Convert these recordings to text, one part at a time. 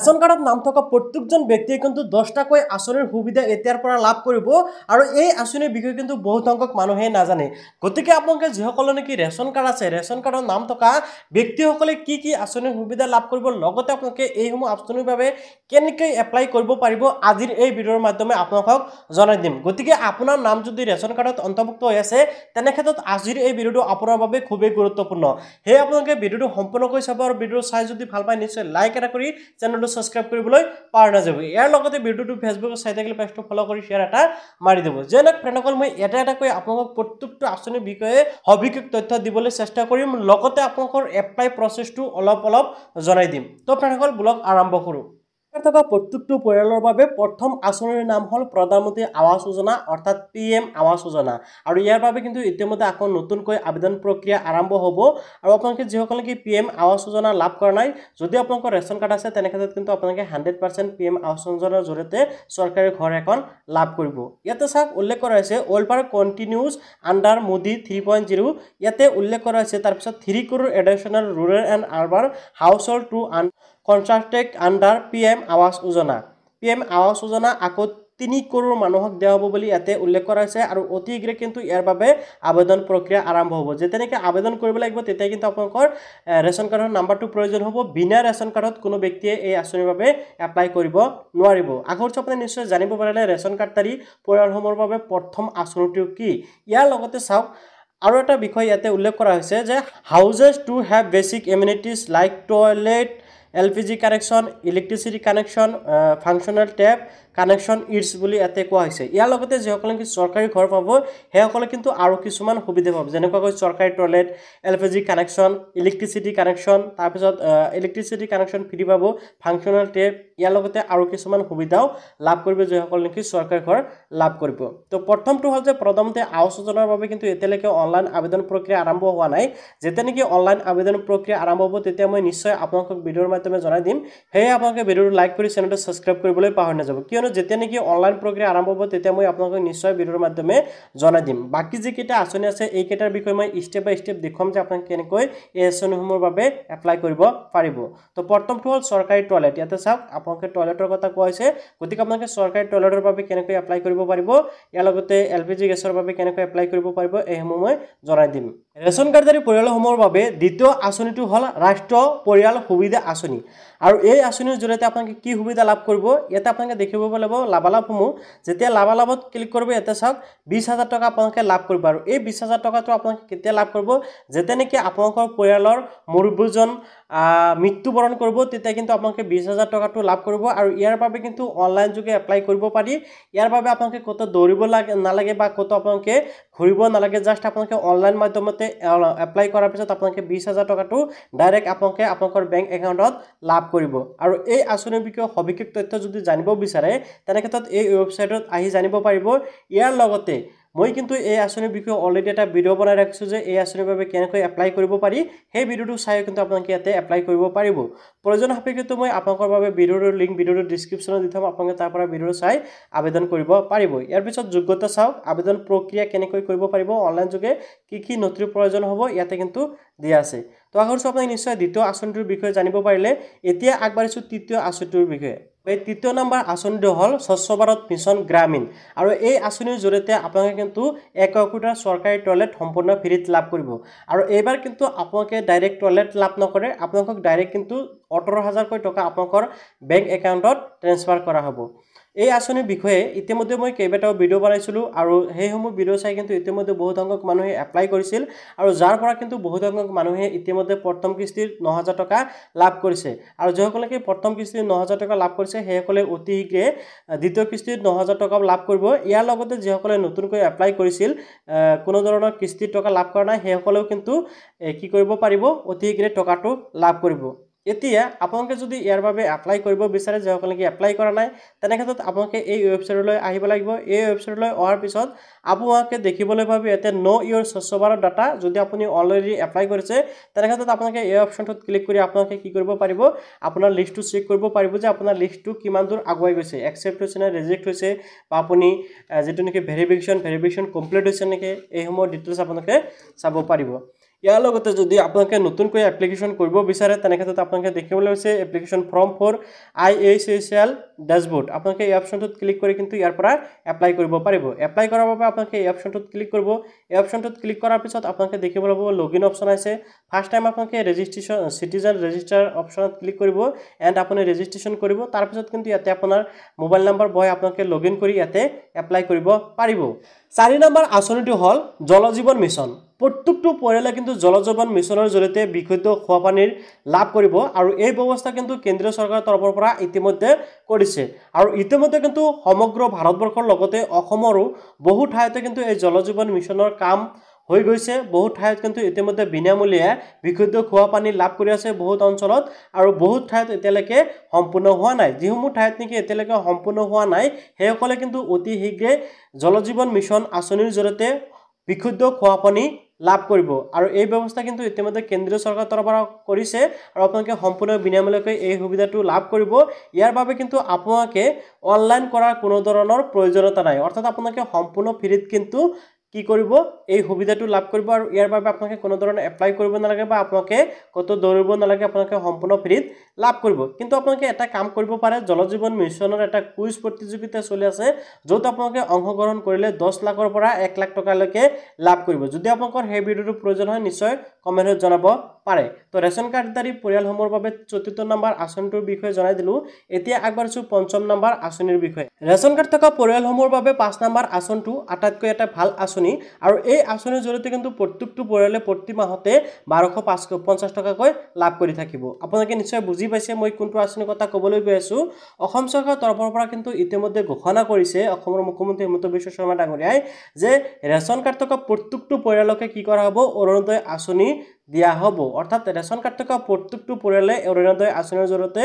ration কাৰ্ডত নাম থকা প্ৰত্যেকজন ব্যক্তিয়ে কিন্তু দহটাকৈ আঁচনিৰ সুবিধা এতিয়াৰ পৰা লাভ কৰিব আৰু এই আঁচনিৰ বিষয়ে কিন্তু বহুসংখ্যক মানুহে নাজানে গতিকে আপোনালোকে যিসকলৰ নেকি ৰেচন কাৰ্ড আছে ৰেচন কাৰ্ডৰ নাম থকা ব্যক্তিসকলে কি কি আঁচনিৰ সুবিধা লাভ কৰিব লগতে আপোনালোকে এইসমূহ আঁচনিৰ বাবে কেনেকৈ এপ্লাই কৰিব পাৰিব আজিৰ এই ভিডিঅ'ৰ মাধ্যমে আপোনালোকক জনাই দিম গতিকে আপোনাৰ নাম যদি ৰেচন কাৰ্ডত অন্তৰ্ভুক্ত হৈ আছে তেনেক্ষেত্ৰত আজিৰ এই ভিডিঅ'টো আপোনাৰ বাবে খুবেই গুৰুত্বপূৰ্ণ সেয়ে আপোনালোকে ভিডিঅ'টো সম্পূৰ্ণকৈ চাব আৰু ভিডিঅ' চাই যদি ভাল পায় নিশ্চয় লাইক এটা কৰি চেনেলটো সাবস্ক্ৰাইব কৰবল পাৰ নাযাব ইয়াৰ ভিডিওটো ফেচবুক চাই থাকিলে পেজটো ফলো কৰি শ্বেয়াৰ এটা মাৰি দিব যেন ফ্ৰেণ্ডসকল মই এটা এটা কৈ আপোনালোকক প্ৰত্যেকটো আঁচনিৰ বিষয়ে সবিশেষ তথ্য দিবলৈ চেষ্টা কৰিম লগতে আপোনালোকৰ এপ্লাই প্ৰচেছটো অলপ অলপ জনাই দিম তো ফ্ৰেণ্ডসকল ব্লগ আৰম্ভ কৰোঁ ইয়াৰ থকা প্ৰত্যেকটো পৰিয়ালৰ বাবে প্ৰথম আঁচনিৰ নাম হ'ল প্ৰধানমন্ত্ৰী আৱাস যোজনা অৰ্থাৎ পি এম আৱাস যোজনা আৰু ইয়াৰ বাবে কিন্তু ইতিমধ্যে আকৌ নতুনকৈ আবেদন প্ৰক্ৰিয়া আৰম্ভ হ'ব আৰু আপোনালোকে যিসকল কি পি এম আৱাস যোজনা লাভ কৰা নাই যদি আপোনালোকৰ ৰেচন কাৰ্ড আছে তেনেক্ষেত্ৰত কিন্তু আপোনালোকে হাণ্ড্ৰেড পাৰ্চেণ্ট পি এম আৱাস যোজনাৰ জৰিয়তে চৰকাৰী ঘৰ এখন লাভ কৰিব ইয়াতে চাওক উল্লেখ কৰা হৈছে welfare continues under Modi three point zero' ইয়াতে উল্লেখ কৰা হৈছে তাৰপিছত three crore additional rural and urban houses to and constructed under P M Awas Yojana P M Awas যোজনা আকৌ তিনি কৰোৰ মানুহক দিয়া হ'ব বুলি ইয়াতে উল্লেখ কৰা হৈছে আৰু অতি শীঘ্ৰে কিন্তু ইয়াৰ বাবে আবেদন প্ৰক্ৰিয়া আৰম্ভ হ'ব যেতিয়ানেকৈ আবেদন কৰিব লাগিব তেতিয়া কিন্তু আপোনালোকৰ ৰেচন কাৰ্ডৰ নাম্বাৰটো প্ৰয়োজন হ'ব বিনা ৰেচন কাৰ্ডত কোনো ব্যক্তিয়ে এই আঁচনিৰ বাবে এপ্লাই কৰিব নোৱাৰিব আগৰ আপুনি নিশ্চয় জানিব পাৰিলে ৰেচন কাৰ্ড কাৰ্ডধাৰী পৰিয়ালসমূহৰ বাবে প্ৰথম আঁচনিটো কি ইয়াৰ লগতে চাওক আৰু এটা বিষয় ইয়াতে উল্লেখ কৰা হৈছে যে houses to have basic amenities like toilet LPG connection electricity connection functional tap connection ইডছ বুলি ইয়াতে কোৱা হৈছে ইয়াৰ লগতে যিসকলে নেকি চৰকাৰী ঘৰ পাব সেইসকলে কিন্তু আৰু কিছুমান সুবিধা পাব যেনেকুৱাকৈ চৰকাৰী toilet L P G connection electricity connection তাৰপিছত ইলেক্ট্ৰিচিটি কানেকশ্যন ফ্ৰী পাব ফাংচনেল টেপ ইয়াৰ লগতে আৰু কিছুমান সুবিধাও লাভ কৰিব যিসকলে নেকি চৰকাৰী ঘৰ লাভ কৰিব তো প্ৰথমটো হ'ল যে প্ৰথমতে আৱাস যোজনাৰ বাবে কিন্তু এতিয়ালৈকে অনলাইন আবেদন প্ৰক্ৰিয়া আৰম্ভ হোৱা নাই যেতিয়া নেকি অনলাইন আবেদন প্ৰক্ৰিয়া আৰম্ভ হ'ব তেতিয়া মই নিশ্চয় আপোনালোকক ভিডিঅ'ৰ মাধ্যমে জনাই দিম সেয়ে আপোনালোকে ভিডিঅ'টো লাইক কৰি চেনেলটো ছাবস্ক্ৰাইব কৰিবলৈ পাহৰি নাযাব কিয়নো যেতিয়া নেকি অনলাইন প্ৰক্ৰিয়া আৰম্ভ হ'ব তেতিয়া মই আপোনালোকক নিশ্চয় ভিডিঅ'ৰ মাধ্যমে জনাই দিম বাকী যিকেইটা আঁচনি আছে এইকেইটাৰ বিষয়ে মই ষ্টেপ বাই ষ্টেপ দেখুৱাম যে আপোনালোকে কেনেকৈ এই আঁচনিসমূহৰ বাবে এপ্লাই কৰিব পাৰিব তো প্ৰথমটো হ'ল চৰকাৰী টয়লেট ইয়াতে চাওক আপোনালোকে টয়লেটৰ কথা কোৱা হৈছে গতিকে আপোনালোকে চৰকাৰী টয়লেটৰ বাবে কেনেকৈ এপ্লাই কৰিব পাৰিব ইয়াৰ লগতে এল পি জি গেছৰ বাবে কেনেকৈ এপ্লাই কৰিব পাৰিব এইসমূহ মই জনাই দিম ৰেচন কাৰ্ডধাৰী পৰিয়ালসমূহৰ বাবে দ্বিতীয় আঁচনিটো হ'ল ৰাষ্ট্ৰীয় পৰিয়াল সুবিধা আঁচনি আৰু এই আঁচনিৰ জৰিয়তে আপোনালোকে কি সুবিধা লাভ কৰিব ইয়াতে আপোনালোকে দেখিব পাৰিব লাভালাভসমূহ যেতিয়া লাভালাভত ক্লিক কৰিব ইয়াতে চাওক বিছ হাজাৰ টকা আপোনালোকে লাভ কৰিব আৰু এই বিছ হাজাৰ টকাটো আপোনালোকে কেতিয়া লাভ কৰিব যেতিয়া নেকি আপোনালোকৰ পৰিয়ালৰ মুৰব্বীজন মৃত্যুবৰণ কৰিব তেতিয়া কিন্তু আপোনালোকে বিছ হাজাৰ টকাটো লাভ কৰিব আৰু ইয়াৰ বাবে কিন্তু অনলাইন যোগে এপ্লাই কৰিব পাৰি ইয়াৰ বাবে আপোনালোকে ক'তো দৌৰিব লাগে নালাগে বা ক'তো আপোনালোকে ঘূৰিব নালাগে জাষ্ট আপোনালোকে অনলাইন মাধ্যমতে এপ্লাই কৰাৰ পিছত আপোনালোকে বিছ হাজাৰ টকাটো ডাইৰেক্ট আপোনালোকে আপোনালোকৰ বেংক একাউণ্টত লাভ কৰিব আৰু এই আঁচনিৰ বিষয়ে সবিশেষ তথ্য যদি জানিব বিচাৰে তেনেক্ষেত্ৰত এই ৱেবছাইটত আহি জানিব পাৰিব ইয়াৰ লগতে মই কিন্তু এই আঁচনিৰ বিষয়ে অলৰেডি এটা ভিডিঅ' বনাই ৰাখিছোঁ যে এই আঁচনিৰ বাবে কেনেকৈ এপ্লাই কৰিব পাৰি সেই ভিডিঅ'টো চাইও কিন্তু আপোনালোকে ইয়াতে এপ্লাই কৰিব পাৰিব প্ৰয়োজন সাপেক্ষেতো মই আপোনালোকৰ বাবে ভিডিঅ'টোৰ লিংক ভিডিঅ'টো ডিছক্ৰিপশ্যনত দি থ'ম আপোনালোকে তাৰ পৰা ভিডিঅ'টো চাই আবেদন কৰিব পাৰিব ইয়াৰ পিছত যোগ্যতা চাওক আবেদন প্ৰক্ৰিয়া কেনেকৈ কৰিব পাৰিব অনলাইন যোগে কি কি নথিৰ প্ৰয়োজন হ'ব ইয়াতে কিন্তু দিয়া আছে তো আগৰ আপোনালোকে নিশ্চয় দ্বিতীয় আঁচনিটোৰ বিষয়ে জানিব পাৰিলে এতিয়া আগবাঢ়িছোঁ তৃতীয় আঁচনিটোৰ বিষয়ে এই তৃতীয় নম্বৰ আঁচনিটো হ'ল স্বচ্ছ ভাৰত মিছন গ্ৰামীণ আৰু এই আঁচনিৰ জৰিয়তে আপোনালোকে কিন্তু এক একোটা চৰকাৰী টয়লেট সম্পূৰ্ণ ফ্ৰীত লাভ কৰিব আৰু এইবাৰ কিন্তু আপোনালোকে ডাইৰেক্ট টয়লেট লাভ নকৰে আপোনালোকক ডাইৰেক্ট কিন্তু ওঠৰ হাজাৰকৈ টকা আপোনালোকৰ বেংক একাউণ্টত ট্ৰেঞ্চফাৰ কৰা হ'ব এই আঁচনিৰ বিষয়ে ইতিমধ্যে মই কেইবাটাও ভিডিঅ' বনাইছিলোঁ আৰু সেইসমূহ ভিডিঅ' চাই কিন্তু ইতিমধ্যে বহুত সংখ্যক মানুহে এপ্লাই কৰিছিল আৰু যাৰ পৰা কিন্তু বহুত সংখ্যক মানুহে ইতিমধ্যে প্ৰথম কিস্তিৰ ন হাজাৰ টকা লাভ কৰিছে আৰু যিসকলকে প্ৰথম কিস্তিৰ ন হাজাৰ টকা লাভ কৰিছে সেইসকলে অতি শীঘ্ৰে দ্বিতীয় কিস্তিত ন হাজাৰ টকাও লাভ কৰিব ইয়াৰ লগতে যিসকলে নতুনকৈ এপ্লাই কৰিছিল কোনো ধৰণৰ কিস্তিৰ টকা লাভ কৰা নাই সেইসকলেও কিন্তু কি কৰিব পাৰিব অতি শীঘ্ৰে টকাটো লাভ কৰিব এতিয়া আপোনালোকে যদি ইয়াৰ বাবে এপ্লাই কৰিব বিচাৰে যিসকল নেকি এপ্লাই কৰা নাই তেনেক্ষেত্ৰত আপোনালোকে এই ৱেবছাইটলৈ আহিব লাগিব এই ৱেবছাইটলৈ অহাৰ পিছত আপোনালোকে দেখিবলৈ পাব ইয়াতে ন' ইয়াৰ স্বচ্ছ ভাৰত ডাটা যদি আপুনি অলৰেডি এপ্লাই কৰিছে তেনেক্ষেত্ৰত আপোনালোকে এই অপশ্যনটোত ক্লিক কৰি আপোনালোকে কি কৰিব পাৰিব আপোনাৰ লিষ্টটো চেক কৰিব পাৰিব যে আপোনাৰ লিষ্টটো কিমান দূৰ আগুৱাই গৈছে একচেপ্ট হৈছে নে ৰিজেক্ট হৈছে বা আপুনি যিটো নেকি ভেৰিফিকেশ্যন ভেৰিফিকেশ্যন কমপ্লিট হৈছে নেকি এইসমূহৰ ডিটেইলছ আপোনালোকে চাব পাৰিব ইয়াৰ লগতে যদি আপোনালোকে নতুনকৈ এপ্লিকেশ্যন কৰিব বিচাৰে তেনেক্ষেত্ৰত আপোনালোকে দেখিবলৈ পাইছে application form for I H H L dashboard আপোনালোকে এই অপশ্যনটোত ক্লিক কৰি কিন্তু ইয়াৰ পৰা এপ্লাই কৰিব পাৰিব এপ্লাই কৰাৰ বাবে আপোনালোকে এই অপশ্যনটোত ক্লিক কৰিব এই অপশ্যনটোত ক্লিক কৰাৰ পিছত আপোনালোকে দেখিবলৈ পাব লগ ইন অপশ্যন আছে ফাৰ্ষ্ট টাইম আপোনালোকে ৰেজিষ্ট্ৰেশ্যন চিটিজেন ৰেজিষ্টাৰ অপশ্যনত ক্লিক কৰিব এণ্ড আপুনি ৰেজিষ্ট্ৰেশ্যন কৰিব তাৰপিছত কিন্তু ইয়াতে আপোনাৰ মোবাইল নাম্বাৰ বহে আপোনালোকে লগ ইন কৰি ইয়াতে এপ্লাই কৰিব পাৰিব চাৰি নম্বৰ আঁচনিটো হ'ল জল জীৱন মিছন প্ৰত্যেকটো পৰিয়ালে কিন্তু জল জীৱন মিছনৰ জৰিয়তে বিশুদ্ধ খোৱাপানীৰ লাভ কৰিব আৰু এই ব্যৱস্থা কিন্তু কেন্দ্ৰীয় চৰকাৰৰ তৰফৰ পৰা ইতিমধ্যে কৰিছে আৰু ইতিমধ্যে কিন্তু সমগ্ৰ ভাৰতবৰ্ষৰ লগতে অসমৰো বহু ঠাইতে কিন্তু এই জল জীৱন মিছনৰ কাম হৈ গৈছে বহুত ঠাইত কিন্তু ইতিমধ্যে বিনামূলীয়া বিশুদ্ধ খোৱা পানী লাভ কৰি আছে বহুত অঞ্চলত আৰু বহুত ঠাইত এতিয়ালৈকে সম্পূৰ্ণ হোৱা নাই যিসমূহ ঠাইত নেকি এতিয়ালৈকে সম্পূৰ্ণ হোৱা নাই সেইসকলে কিন্তু অতি শীঘ্ৰে জীৱন মিছন আঁচনিৰ জৰিয়তে বিশুদ্ধ খোৱা পানী লাভ কৰিব আৰু এই ব্যৱস্থা কিন্তু ইতিমধ্যে কেন্দ্ৰীয় চৰকাৰৰ তৰফৰ পৰা কৰিছে আৰু আপোনালোকে সম্পূৰ্ণ বিনামূলীয়াকৈ এই সুবিধাটো লাভ কৰিব ইয়াৰ বাবে কিন্তু আপোনালোকে অনলাইন কৰাৰ কোনো ধৰণৰ প্ৰয়োজনীয়তা নাই অৰ্থাৎ আপোনালোকে সম্পূৰ্ণ ফ্ৰীত কিন্তু কি কৰিব এই সুবিধাটো লাভ কৰিব আৰু ইয়াৰ বাবে আপোনালোকে কোনো ধৰণৰ এপ্লাই কৰিব নালাগে বা আপোনালোকে ক'তো দৌৰিব নালাগে আপোনালোকে সম্পূৰ্ণ সম্পূৰ্ণ লাভ কৰিব কিন্তু আপোনালোকে এটা কাম কৰিব পাৰে জল জীৱন মিছনৰ এটা কুইজ প্ৰতিযোগিতা চলি আছে য'ত আপোনালোকে অংশগ্ৰহণ কৰিলে দহ লাখৰ পৰা এক লাখ টকালৈকে লাভ কৰিব যদি আপোনালোকৰ সেই ভিডিঅ'টো প্ৰয়োজন হয় নিশ্চয় কমেণ্টত জনাব পাৰে তো ৰেচন কাৰ্ডধাৰী পৰিয়ালসমূহৰ বাবে চতুৰ্থ নম্বৰ আঁচনিটোৰ বিষয়ে জনাই দিলোঁ এতিয়া আগবাঢ়িছোঁ পঞ্চম নাম্বাৰ আঁচনিৰ বিষয়ে ৰেচন কাৰ্ড থকা পৰিয়ালসমূহৰ বাবে পাঁচ নম্বৰ আঁচনিটো আটাইতকৈ এটা ভাল আঁচনি আৰু এই আঁচনিৰ জৰিয়তে কিন্তু প্ৰত্যেকটো পৰিয়ালে প্ৰতি মাহতে বাৰশ পাঁচশ পঞ্চাছ টকাকৈ লাভ কৰি থাকিব আপোনালোকে নিশ্চয় বুজি পাইছে মই কোনটো আঁচনিৰ কথা ক'বলৈ গৈ আছোঁ অসম চৰকাৰৰ তৰফৰ পৰা কিন্তু ইতিমধ্যে ঘোষণা কৰিছে অসমৰ মুখ্যমন্ত্ৰী হিমন্ত বিশ্ব শৰ্মা ডাঙৰীয়াই যে ৰেচন কাৰ্ড থকা প্ৰত্যেকটো পৰিয়ালকে কি কৰা হ'ব অৰুণোদয় আঁচনি দিয়া হ'ব অৰ্থাৎ ৰেচন কাৰ্ড থকা প্ৰত্যেকটো পৰিয়ালে অৰুণোদয় আঁচনিৰ জৰিয়তে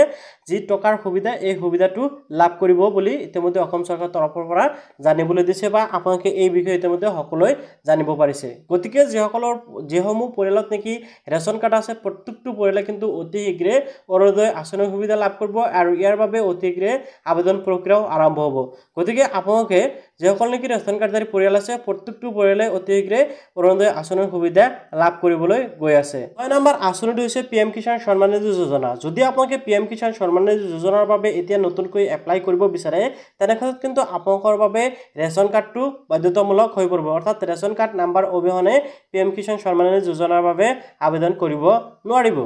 যি টকাৰ সুবিধা এই সুবিধাটো লাভ কৰিব বুলি ইতিমধ্যে অসম চৰকাৰৰ তৰফৰ পৰা জানিবলৈ দিছে বা আপোনালোকে এই বিষয়ে ইতিমধ্যে সকলোৱে জানিব পাৰিছে গতিকে যিসকলৰ যিসমূহ পৰিয়ালত নেকি ৰেচন কাৰ্ড আছে প্ৰত্যেকটো পৰিয়ালে কিন্তু অতি শীঘ্ৰে অৰুণোদয় আঁচনিৰ সুবিধা লাভ কৰিব আৰু ইয়াৰ বাবে অতি শীঘ্ৰে আবেদন প্ৰক্ৰিয়াও আৰম্ভ হ'ব গতিকে আপোনালোকে যিসকল নেকি ৰেচন কাৰ্ডধাৰী পৰিয়াল আছে প্ৰত্যেকটো পৰিয়ালে অতি শীঘ্ৰে অৰুণোদয় আঁচনিৰ সুবিধা লাভ কৰিবলৈ গৈ আছে ছয় নম্বৰ আঁচনিটো হৈছে পি এম কিষাণ সন্মানিধি যোজনা যদি আপোনালোকে পি এম কিষাণ সন্মানিধি যোজনাৰ বাবে এতিয়া নতুনকৈ এপ্লাই কৰিব বিচাৰে তেনেক্ষেত্ৰত কিন্তু আপোনালোকৰ বাবে ৰেচন কাৰ্ডটো বাধ্যতামূলক হৈ পৰিব অৰ্থাৎ ৰেচন কাৰ্ড নাম্বাৰ অবিহনে পি এম কিষাণ সন্মানিধি যোজনাৰ বাবে আবেদন কৰিব নোৱাৰিব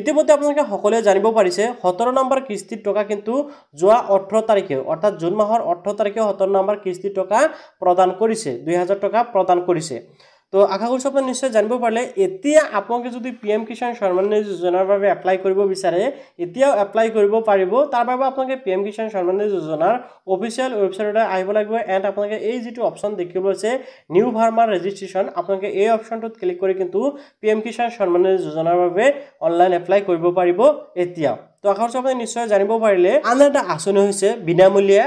ইতিমধ্যে আপোনালোকে সকলোৱে জানিব পাৰিছে সোতৰ নম্বৰ কিস্তিৰ টকা কিন্তু যোৱা ওঠৰ তাৰিখে অৰ্থাৎ জুন মাহৰ ওঠৰ তাৰিখে সোতৰ নম্বৰ কিস্তিৰ টকা প্ৰদান কৰিছে দুই হাজাৰ টকা প্ৰদান কৰিছে তো আশা কৰিছোঁ আপুনি নিশ্চয় জানিব পাৰিলে এতিয়া আপোনালোকে যদি পি এম কিষাণ সন্মানী যোজনাৰ বাবে এপ্লাই কৰিব বিচাৰে এতিয়াও এপ্লাই কৰিব পাৰিব তাৰ বাবে আপোনালোকে পি এম কিষাণ সন্মানী যোজনাৰ অফিচিয়েল ৱেবছাইটলৈ আহিব লাগিব এণ্ড আপোনালোকে এই যিটো অপশ্যন দেখিব আছে নিউ ফাৰ্মাৰ ৰেজিষ্ট্ৰেশ্যন আপোনালোকে এই অপশ্যনটোত ক্লিক কৰি কিন্তু পি এম কিষাণ সন্মানী যোজনাৰ বাবে অনলাইন এপ্লাই কৰিব পাৰিব এতিয়াও তো আশা কৰিছোঁ আপুনি নিশ্চয় জানিব পাৰিলে আন এটা আঁচনি হৈছে বিনামূলীয়া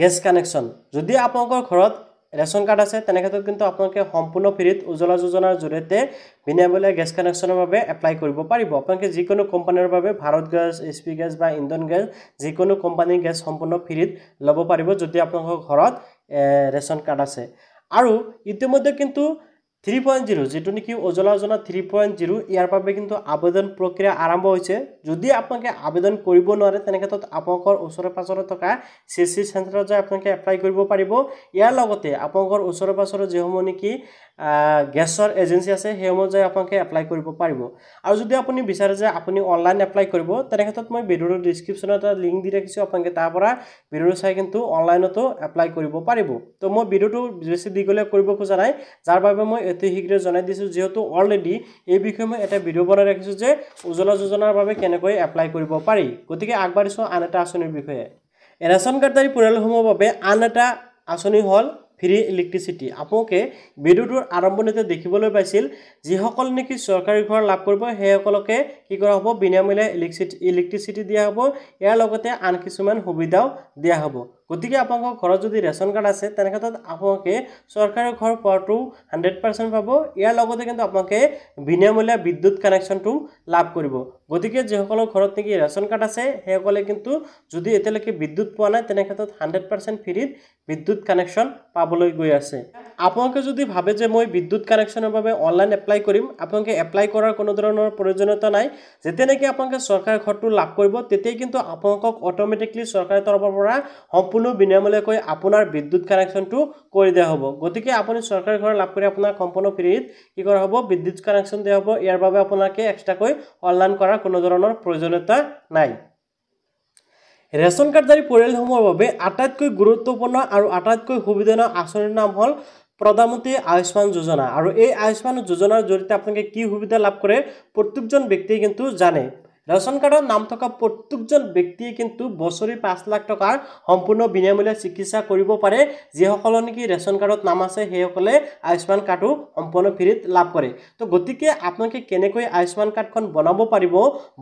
গেছ কানেকশ্যন যদি আপোনালোকৰ ঘৰত ৰেচন কাৰ্ড আছে তেনেক্ষেত্ৰত কিন্তু আপোনালোকে সম্পূৰ্ণ ফ্ৰীত উজ্বলা যোজনাৰ জৰিয়তে বিনামূলীয়া গেছ কানেকশ্যনৰ বাবে এপ্লাই কৰিব পাৰিব আপোনালোকে যিকোনো কোম্পানীৰ বাবে Bharat gas H P gas বা ইণ্ডিয়ান গেছ যিকোনো কোম্পানীৰ গেছ সম্পূৰ্ণ ফ্ৰীত ল'ব পাৰিব যদি আপোনালোকৰ ঘৰত ৰেচন কাৰ্ড আছে আৰু ইতিমধ্যে কিন্তু থ্ৰী পইণ্ট জিৰো যিটো নেকি Ujjwala Yojana three point zero ইয়াৰ বাবে কিন্তু আবেদন প্ৰক্ৰিয়া আৰম্ভ হৈছে যদি আপোনালোকে আবেদন কৰিব নোৱাৰে তেনে ক্ষেত্ৰত আপোনালোকৰ ওচৰে পাঁজৰে থকা চি চি চেণ্টাৰত যায় আপোনালোকে এপ্লাই কৰিব পাৰিব ইয়াৰ লগতে আপোনালোকৰ ওচৰে পাঁজৰে যিসমূহ নেকি গেছৰ এজেঞ্চি আছে সেইসমূহত যায় আপোনালোকে এপ্লাই কৰিব পাৰিব আৰু যদি আপুনি বিচাৰে যে আপুনি অনলাইন এপ্লাই কৰিব তেনে ক্ষেত্ৰত মই ভিডিঅ'টোৰ ডিছক্ৰিপশ্যনত এটা লিংক দি ৰাখিছোঁ আপোনালোকে তাৰ পৰা ভিডিঅ'টো চাই কিন্তু অনলাইনতো এপ্লাই কৰিব পাৰিব তো মই ভিডিঅ'টো বেছি দীঘলীয়া কৰিব খোজা নাই যাৰ বাবে মই অতি শীঘ্ৰে জনাই দিছোঁ যিহেতু অলৰেডি এই বিষয়ে মই এটা ভিডিঅ' বনাই ৰাখিছোঁ যে উজ্বলা যোজনাৰ বাবে কেনেকৈ এপ্লাই কৰিব পাৰি গতিকে আগবাঢ়িছোঁ আন এটা আঁচনিৰ বিষয়ে ৰেচন কাৰ্ডদাৰী পৰিয়ালসমূহৰ বাবে আন এটা আঁচনি হ'ল ফ্ৰী ইলেক্ট্ৰিচিটি আপোনালোকে ভিডিঅ'টোৰ আৰম্ভণিতে দেখিবলৈ পাইছিল যিসকল নেকি চৰকাৰী ঘৰ লাভ কৰিব সেইসকলকে কি কৰা হ'ব বিনামূলীয়া ইলেক্ট্ৰিচিটি ইলেক্ট্ৰিচিটি দিয়া হ'ব ইয়াৰ লগতে আন কিছুমান সুবিধাও দিয়া হ'ব গতিকে আপোনালোকৰ ঘৰত যদি ৰেচন কাৰ্ড আছে তেনে ক্ষেত্ৰত আপোনালোকে চৰকাৰী ঘৰ পোৱাটো হাণ্ড্ৰেড পাৰ্চেণ্ট পাব ইয়াৰ লগতে কিন্তু আপোনালোকে বিনামূলীয়া বিদ্যুৎ কানেকশ্যনটো লাভ কৰিব গতিকে যিসকলৰ ঘৰত নেকি ৰেচন কাৰ্ড আছে সেইসকলে কিন্তু যদি এতিয়ালৈকে বিদ্যুৎ পোৱা নাই তেনে ক্ষেত্ৰত হাণ্ড্ৰেড পাৰ্চেণ্ট ফ্ৰীত বিদ্যুৎ কানেকশ্যন পাবলৈ গৈ আছে আপোনালোকে যদি ভাবে যে মই বিদ্যুৎ কানেকশ্যনৰ বাবে অনলাইন এপ্লাই কৰিম আপোনালোকে এপ্লাই কৰাৰ কোনো ধৰণৰ প্ৰয়োজনীয়তা নাই যেতিয়া নেকি আপোনালোকে চৰকাৰী ঘৰটো লাভ কৰিব তেতিয়াই কিন্তু আপোনালোকক অট'মেটিকলি চৰকাৰী তৰফৰ পৰা সম্পূৰ্ণ কোনো বিনামূলীয়াকৈ আপোনাৰ বিদ্যুৎ কানেকশ্যনটো কৰি দিয়া হ'ব গতিকে আপুনি চৰকাৰী ঘৰ লাভ কৰি আপোনাৰ সম্পূৰ্ণ ফ্ৰীত কি কৰা হ'ব বিদ্যুৎ কানেকশ্যন দিয়া হ'ব ইয়াৰ বাবে আপোনালোকে এক্সট্ৰাকৈ অনলাইন কৰাৰ কোনো ধৰণৰ প্ৰয়োজনীয়তা নাই ৰেচন কাৰ্ডধাৰী পৰিয়ালসমূহৰ বাবে আটাইতকৈ গুৰুত্বপূৰ্ণ আৰু আটাইতকৈ সুবিধাজনক আঁচনিৰ নাম হ'ল প্ৰধানমন্ত্ৰী আয়ুষ্মান যোজনা আৰু এই আয়ুষ্মান যোজনাৰ জৰিয়তে আপোনালোকে কি সুবিধা লাভ কৰে প্ৰত্যেকজন ব্যক্তিয়ে কিন্তু জানে ৰেচন কাৰ্ডৰ নাম থকা প্ৰত্যেকজন ব্যক্তিয়ে কিন্তু বছৰি পাঁচ লাখ টকাৰ সম্পূৰ্ণ বিনামূলীয়া চিকিৎসা কৰিব পাৰে যিসকলৰ নেকি ৰেচন কাৰ্ডত নাম আছে সেইসকলে আয়ুষ্মান কাৰ্ডো সম্পূৰ্ণ ফ্ৰীত লাভ কৰে তো গতিকে আপোনালোকে কেনেকৈ আয়ুষ্মান কাৰ্ডখন বনাব পাৰিব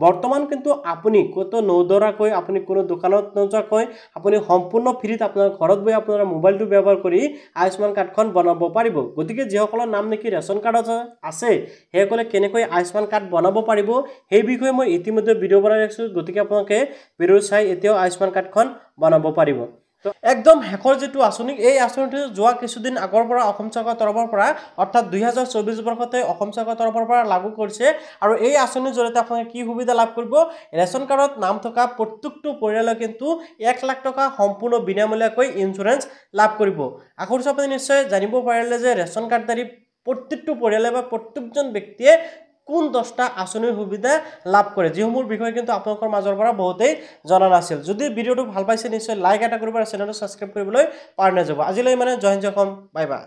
বৰ্তমান কিন্তু আপুনি ক'তো নৌদৰাকৈ আপুনি কোনো দোকানত নোযোৱাকৈ আপুনি সম্পূৰ্ণ ফ্ৰীত আপোনাৰ ঘৰত বহি আপোনাৰ মোবাইলটো ব্যৱহাৰ কৰি আয়ুষ্মান কাৰ্ডখন বনাব পাৰিব গতিকে যিসকলৰ নাম নেকি ৰেচন কাৰ্ডত আছে সেইসকলে কেনেকৈ আয়ুষ্মান কাৰ্ড বনাব পাৰিব সেই বিষয়ে মই ইতিমধ্যে ইতিমধ্যে ভিডিঅ' বনাই ৰাখিছোঁ গতিকে আপোনালোকে ভিডিঅ' চাই এতিয়াও আয়ুষ্মান কাৰ্ডখন বনাব পাৰিব তো একদম শেষৰ যিটো আঁচনি এই আঁচনিটো যোৱা কিছুদিন আগৰ পৰা অসম চৰকাৰৰ তৰফৰ পৰা অৰ্থাৎ দুহেজাৰ চৌবিছ বৰ্ষতে অসম চৰকাৰৰ তৰফৰ পৰা লাগু কৰিছে আৰু এই আঁচনিৰ জৰিয়তে আপোনালোকে কি সুবিধা লাভ কৰিব ৰেচন কাৰ্ডত নাম থকা প্ৰত্যেকটো পৰিয়ালে কিন্তু এক লাখ টকা সম্পূৰ্ণ বিনামূলীয়াকৈ ইঞ্চুৰেঞ্চ লাভ কৰিব আকৌ আপুনি নিশ্চয় জানিব পাৰিলে যে ৰেচন কাৰ্ডদাৰী প্ৰত্যেকটো পৰিয়ালে বা প্ৰত্যেকজন ব্যক্তিয়ে কোন দহটা আঁচনিৰ সুবিধা লাভ কৰে যিসমূহৰ বিষয়ে কিন্তু আপোনালোকৰ মাজৰ পৰা বহুতেই জনা নাছিল যদি ভিডিঅ'টো ভাল পাইছে নিশ্চয় লাইক এটা কৰিব আৰু চেনেলটো ছাবস্ক্ৰাইব কৰিবলৈ পাৰ নাযাব আজিলৈ মানে জইন জখম বাই বাই